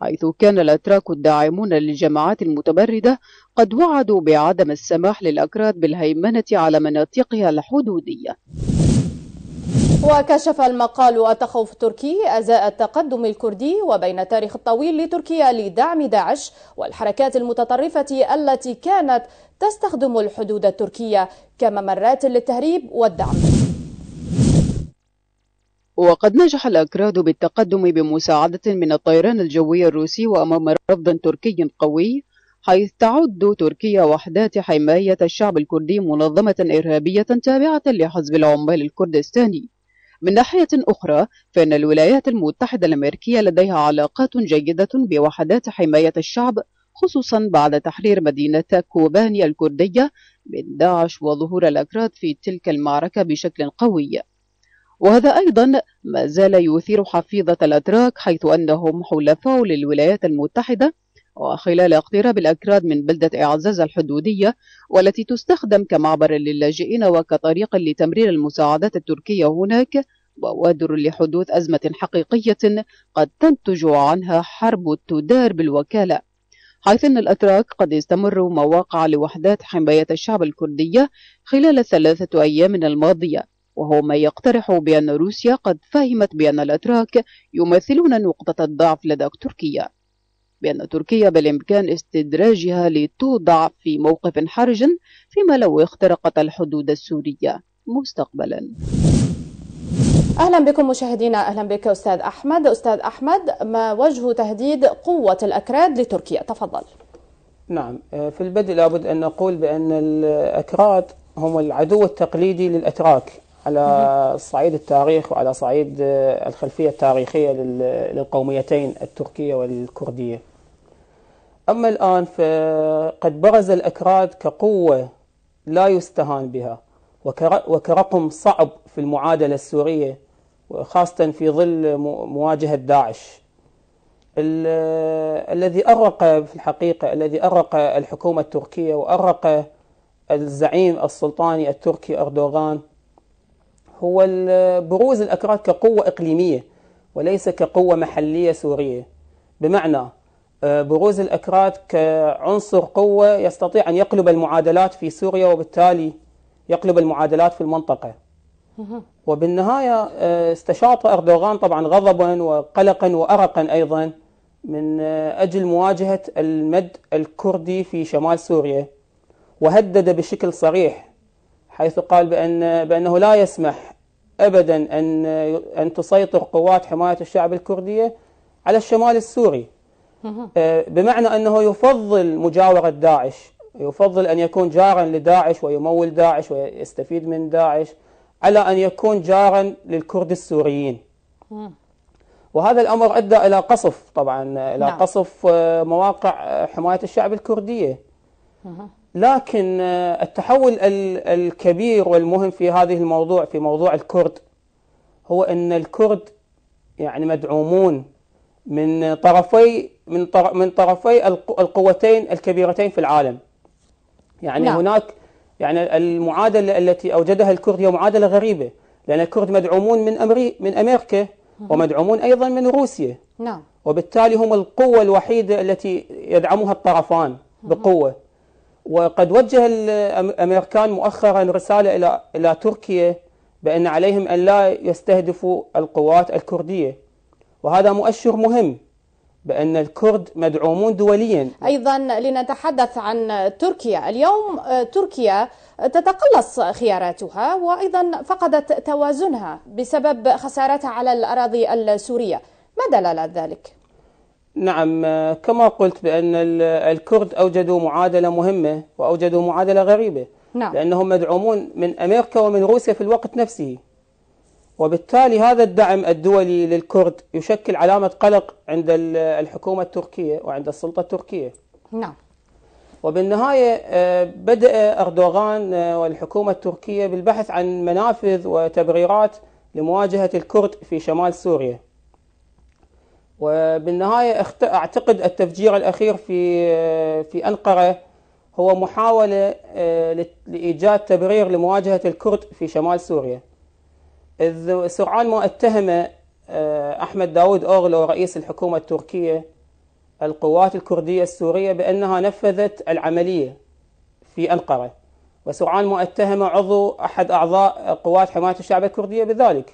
حيث كان الأتراك الداعمون للجماعات المتبردة قد وعدوا بعدم السماح للأكراد بالهيمنة على مناطقها الحدودية وكشف المقال التخوف التركي أزاء التقدم الكردي وبين التاريخ الطويل لتركيا لدعم داعش والحركات المتطرفة التي كانت تستخدم الحدود التركية كممرات للتهريب والدعم وقد نجح الأكراد بالتقدم بمساعدة من الطيران الجوي الروسي وأمام رفض تركي قوي حيث تعد تركيا وحدات حماية الشعب الكردي منظمة إرهابية تابعة لحزب العمال الكردستاني من ناحية أخرى فإن الولايات المتحدة الأمريكية لديها علاقات جيدة بوحدات حماية الشعب خصوصا بعد تحرير مدينة كوباني الكردية من داعش وظهور الأكراد في تلك المعركة بشكل قوي وهذا أيضا ما زال يثير حفيظة الأتراك حيث أنهم حلفاء للولايات المتحدة وخلال اقتراب الأكراد من بلدة إعزاز الحدودية والتي تستخدم كمعبر للاجئين وكطريق لتمرير المساعدات التركية هناك ووادر لحدوث أزمة حقيقية قد تنتج عنها حرب تدار بالوكالة حيث أن الأتراك قد استمروا مواقع لوحدات حماية الشعب الكردية خلال ثلاثة أيام الماضية وهو ما يقترح بأن روسيا قد فهمت بأن الأتراك يمثلون نقطة الضعف لدى تركيا بأن تركيا بالإمكان استدراجها لتوضع في موقف حرج فيما لو اخترقت الحدود السورية مستقبلا اهلا بكم مشاهدينا اهلا بك استاذ احمد استاذ احمد ما وجه تهديد قوه الاكراد لتركيا تفضل نعم آه، في البدء لابد ان نقول بان الاكراد هم العدو التقليدي للاتراك على صعيد التاريخ وعلى صعيد آه، الخلفية التاريخية للقوميتين التركية والكردية أما الآن فقد برز الأكراد كقوة لا يستهان بها وكرقم صعب في المعادلة السورية وخاصة في ظل مواجهة داعش آه، الذي أرق في الحقيقة الذي أرق الحكومة التركية وأرق الزعيم السلطاني التركي أردوغان هو بروز الأكراد كقوة إقليمية وليس كقوة محلية سورية بمعنى آه، بروز الأكراد كعنصر قوة يستطيع أن يقلب المعادلات في سوريا وبالتالي يقلب المعادلات في المنطقة وبالنهاية آه، استشاط أردوغان طبعا غضبا وقلقا وأرقا أيضا من آه، أجل مواجهة المد الكردي في شمال سوريا وهدد بشكل صريح حيث قال بأن بأنه لا يسمح أبدا أن أن تسيطر قوات حماية الشعب الكردية على الشمال السوري آه، بمعنى أنه يفضل مجاورة داعش يفضل أن يكون جارا لداعش ويمول داعش ويستفيد من داعش على أن يكون جارا للكرد السوريين وهذا الأمر أدى إلى قصف طبعا إلى نعم. قصف آه، مواقع آه، حماية الشعب الكردية لكن آه، التحول الكبير والمهم في هذه الموضوع في موضوع الكرد هو ان الكرد يعني مدعومون من طرفي من من طرفي القوتين الكبيرتين في العالم. يعني لا. نعم. هناك يعني المعادله التي اوجدها الكرد هي معادله غريبه لان الكرد مدعومون من أمري من امريكا ومدعومون ايضا من روسيا. نعم. وبالتالي هم القوه الوحيده التي يدعمها الطرفان بقوه. وقد وجه الامريكان مؤخرا رساله الى الى تركيا بان عليهم ان لا يستهدفوا القوات الكرديه وهذا مؤشر مهم بأن الكرد مدعومون دوليا أيضا لنتحدث عن تركيا اليوم آه، تركيا تتقلص خياراتها وأيضا فقدت توازنها بسبب خسارتها على الأراضي السورية ما دلالة ذلك؟ نعم آه، كما قلت بأن الكرد أوجدوا معادلة مهمة وأوجدوا معادلة غريبة نعم. لأنهم مدعومون من أمريكا ومن روسيا في الوقت نفسه وبالتالي هذا الدعم الدولي للكرد يشكل علامة قلق عند الحكومة التركية وعند السلطة التركية نعم وبالنهاية آه، بدأ أردوغان آه، والحكومة التركية بالبحث عن منافذ وتبريرات لمواجهة الكرد في شمال سوريا وبالنهاية أعتقد التفجير الأخير في في أنقرة هو محاولة آه، لإيجاد تبرير لمواجهة الكرد في شمال سوريا إذ سرعان ما اتهم آه، أحمد داود أوغلو رئيس الحكومة التركية القوات الكردية السورية بأنها نفذت العملية في أنقرة وسرعان ما اتهم عضو أحد أعضاء قوات حماية الشعب الكردية بذلك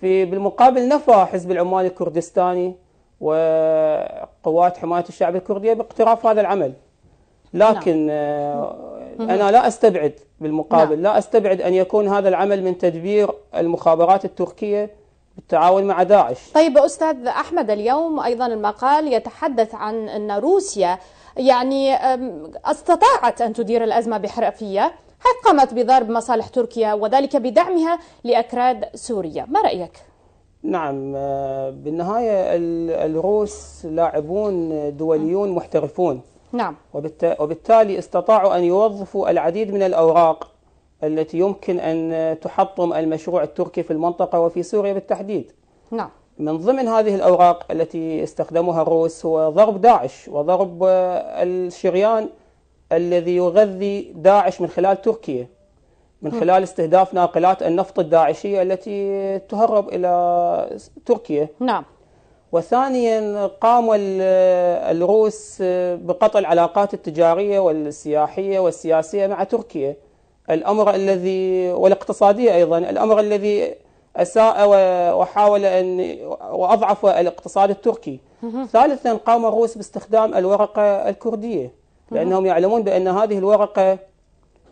في بالمقابل نفى حزب العمال الكردستاني وقوات حماية الشعب الكردية باقتراف هذا العمل لكن نعم. آه، أنا لا أستبعد بالمقابل نعم. لا أستبعد أن يكون هذا العمل من تدبير المخابرات التركية بالتعاون مع داعش طيب أستاذ أحمد اليوم أيضا المقال يتحدث عن أن روسيا يعني استطاعت أن تدير الأزمة بحرفية حقمت قامت بضرب مصالح تركيا وذلك بدعمها لأكراد سوريا ما رأيك؟ نعم آه، بالنهاية الروس لاعبون دوليون محترفون نعم وبالتالي استطاعوا أن يوظفوا العديد من الأوراق التي يمكن أن تحطم المشروع التركي في المنطقة وفي سوريا بالتحديد نعم من ضمن هذه الأوراق التي استخدمها الروس هو ضرب داعش وضرب آه، الشريان الذي يغذي داعش من خلال تركيا من خلال استهداف ناقلات النفط الداعشية التي تهرب إلى تركيا نعم وثانيا قام الروس بقطع العلاقات التجارية والسياحية والسياسية مع تركيا الأمر الذي والاقتصادية أيضا الأمر الذي أساء وحاول أن وأضعف الاقتصاد التركي ثالثا قام الروس باستخدام الورقة الكردية لأنهم يعلمون بأن هذه الورقة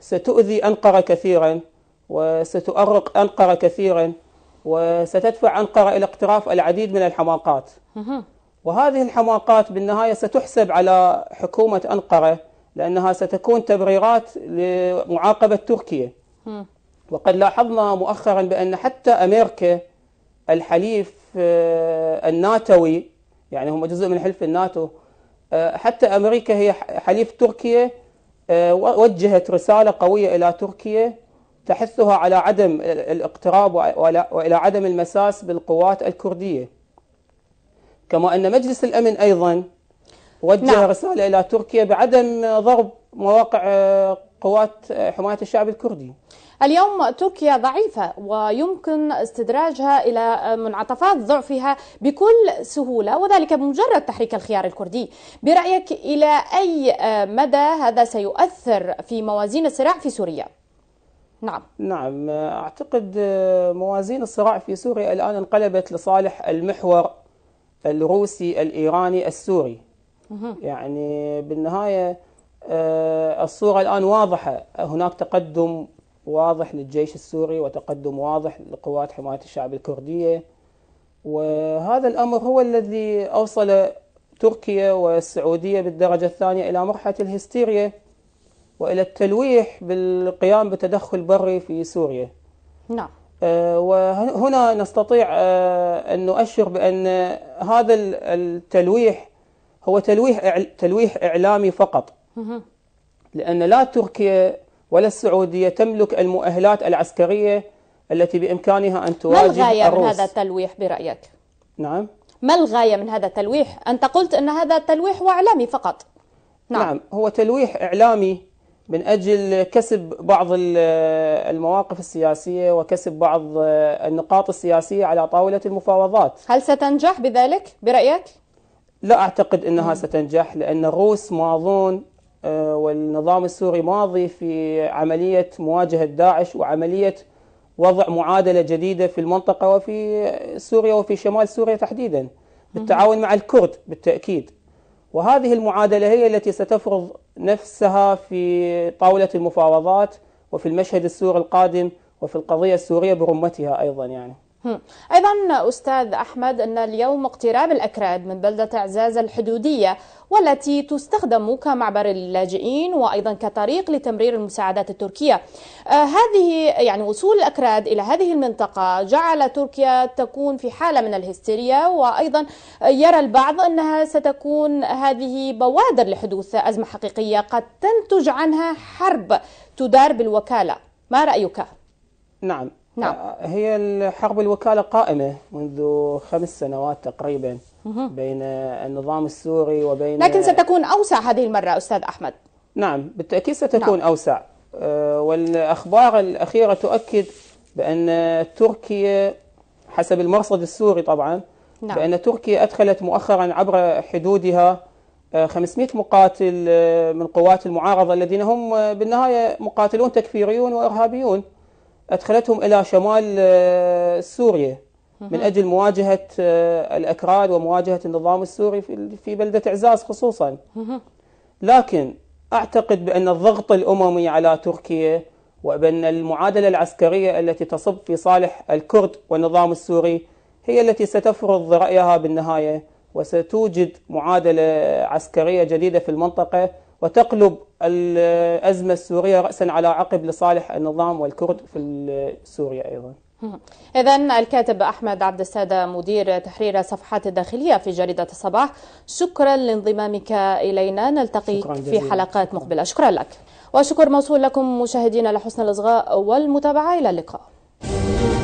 ستؤذي أنقرة كثيرا وستؤرق أنقرة كثيرا وستدفع أنقرة إلى اقتراف العديد من الحماقات وهذه الحماقات بالنهاية ستحسب على حكومة أنقرة لأنها ستكون تبريرات لمعاقبة تركيا وقد لاحظنا مؤخرا بأن حتى أمريكا الحليف آه، الناتوي يعني هم جزء من حلف الناتو آه، حتى أمريكا هي حليف تركيا آه، وجهت رسالة قوية إلى تركيا تحثها على عدم الاقتراب وإلى عدم المساس بالقوات الكردية كما أن مجلس الأمن أيضا وجه نعم. رسالة إلى تركيا بعدم ضرب مواقع آه، قوات آه، حماية الشعب الكردي اليوم تركيا ضعيفة ويمكن استدراجها إلى منعطفات ضعفها بكل سهولة وذلك بمجرد تحريك الخيار الكردي برأيك إلى أي مدى هذا سيؤثر في موازين الصراع في سوريا؟ نعم نعم أعتقد موازين الصراع في سوريا الآن انقلبت لصالح المحور الروسي الإيراني السوري يعني بالنهاية آه، الصورة الآن واضحة هناك تقدم واضح للجيش السوري وتقدم واضح لقوات حماية الشعب الكردية وهذا الأمر هو الذي أوصل تركيا والسعودية بالدرجة الثانية إلى مرحلة الهستيريا وإلى التلويح بالقيام بتدخل بري في سوريا نعم آه، وهنا نستطيع آه، أن نؤشر بأن هذا التلويح هو تلويح تلويح إعلامي فقط لأن لا تركيا ولا السعودية تملك المؤهلات العسكرية التي بإمكانها أن تواجه ما الغاية الروس. من هذا التلويح برأيك؟ نعم ما الغاية من هذا التلويح؟ أنت قلت أن هذا التلويح هو إعلامي فقط نعم. نعم هو تلويح إعلامي من أجل كسب بعض المواقف السياسية وكسب بعض النقاط السياسية على طاولة المفاوضات هل ستنجح بذلك برأيك؟ لا أعتقد أنها ستنجح لأن الروس ماضون آه، والنظام السوري ماضي في عملية مواجهة داعش وعملية وضع معادلة جديدة في المنطقة وفي سوريا وفي شمال سوريا تحديدا بالتعاون مع الكرد بالتأكيد وهذه المعادلة هي التي ستفرض نفسها في طاولة المفاوضات وفي المشهد السوري القادم وفي القضية السورية برمتها أيضا يعني أيضا أستاذ أحمد أن اليوم اقتراب الأكراد من بلدة عزاز الحدودية والتي تستخدم كمعبر للاجئين وأيضا كطريق لتمرير المساعدات التركية آه، هذه يعني وصول الأكراد إلى هذه المنطقة جعل تركيا تكون في حالة من الهستيريا وأيضا يرى البعض أنها ستكون هذه بوادر لحدوث أزمة حقيقية قد تنتج عنها حرب تدار بالوكالة ما رأيك؟ نعم نعم آه، هي حرب الوكالة قائمة منذ خمس سنوات تقريبا بين النظام السوري وبين لكن ستكون أوسع هذه المرة أستاذ أحمد نعم بالتأكيد ستكون نعم. أوسع آه، والأخبار الأخيرة تؤكد بأن تركيا حسب المرصد السوري طبعا نعم. بأن تركيا أدخلت مؤخرا عبر حدودها 500 آه، مقاتل من قوات المعارضة الذين هم بالنهاية مقاتلون تكفيريون وإرهابيون أدخلتهم إلى شمال آه، سوريا من أجل مواجهة آه، الأكراد ومواجهة النظام السوري في بلدة إعزاز خصوصا لكن أعتقد بأن الضغط الأممي على تركيا وبأن المعادلة العسكرية التي تصب في صالح الكرد والنظام السوري هي التي ستفرض رأيها بالنهاية وستوجد معادلة عسكرية جديدة في المنطقة وتقلب الأزمة السورية رأسا على عقب لصالح النظام والكرد في سوريا أيضا إذا الكاتب أحمد عبد السادة مدير تحرير الصفحات الداخلية في جريدة الصباح شكرا لانضمامك إلينا نلتقي في حلقات مقبلة شكرا لك وشكر موصول لكم مشاهدينا لحسن الإصغاء والمتابعة إلى اللقاء